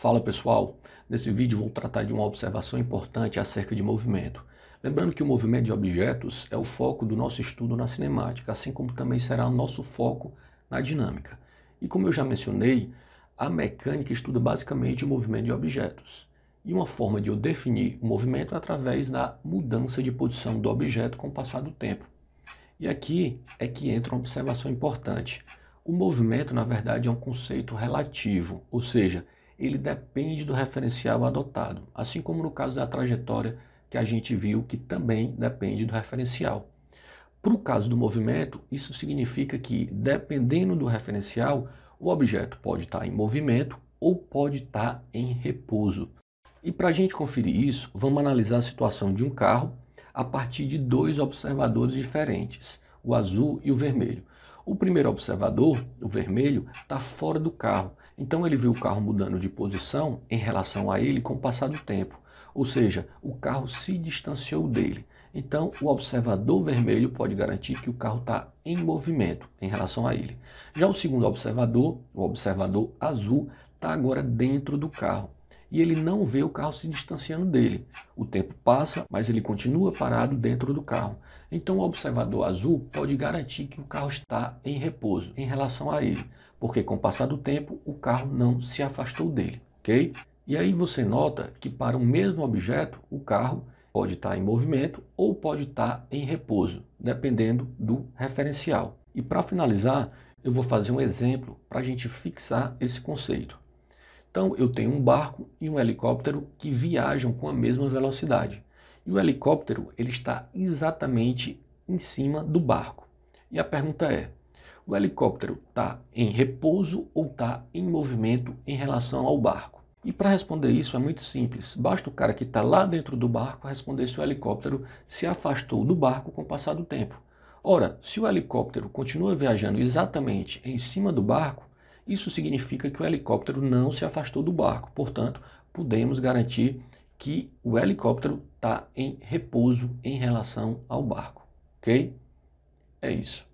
Fala pessoal, nesse vídeo vou tratar de uma observação importante acerca de movimento. Lembrando que o movimento de objetos é o foco do nosso estudo na cinemática, assim como também será nosso foco na dinâmica. E como eu já mencionei, a mecânica estuda basicamente o movimento de objetos. E uma forma de eu definir o movimento é através da mudança de posição do objeto com o passar do tempo. E aqui é que entra uma observação importante. O movimento, na verdade, é um conceito relativo, ou seja, ele depende do referencial adotado, assim como no caso da trajetória que a gente viu que também depende do referencial. Para o caso do movimento, isso significa que, dependendo do referencial, o objeto pode estar em movimento ou pode estar em repouso. E para a gente conferir isso, vamos analisar a situação de um carro a partir de dois observadores diferentes, o azul e o vermelho. O primeiro observador, o vermelho, está fora do carro então ele viu o carro mudando de posição em relação a ele com o passar do tempo, ou seja, o carro se distanciou dele. Então, o observador vermelho pode garantir que o carro está em movimento em relação a ele. Já o segundo observador, o observador azul, está agora dentro do carro e ele não vê o carro se distanciando dele. O tempo passa, mas ele continua parado dentro do carro. Então o observador azul pode garantir que o carro está em repouso em relação a ele, porque com o passar do tempo o carro não se afastou dele, ok? E aí você nota que para o mesmo objeto o carro pode estar em movimento ou pode estar em repouso, dependendo do referencial. E para finalizar, eu vou fazer um exemplo para a gente fixar esse conceito. Então, eu tenho um barco e um helicóptero que viajam com a mesma velocidade. E o helicóptero ele está exatamente em cima do barco. E a pergunta é: o helicóptero está em repouso ou está em movimento em relação ao barco? E para responder isso é muito simples. Basta o cara que está lá dentro do barco responder se o helicóptero se afastou do barco com o passar do tempo. Ora, se o helicóptero continua viajando exatamente em cima do barco, isso significa que o helicóptero não se afastou do barco, portanto, podemos garantir que o helicóptero está em repouso em relação ao barco, ok? É isso.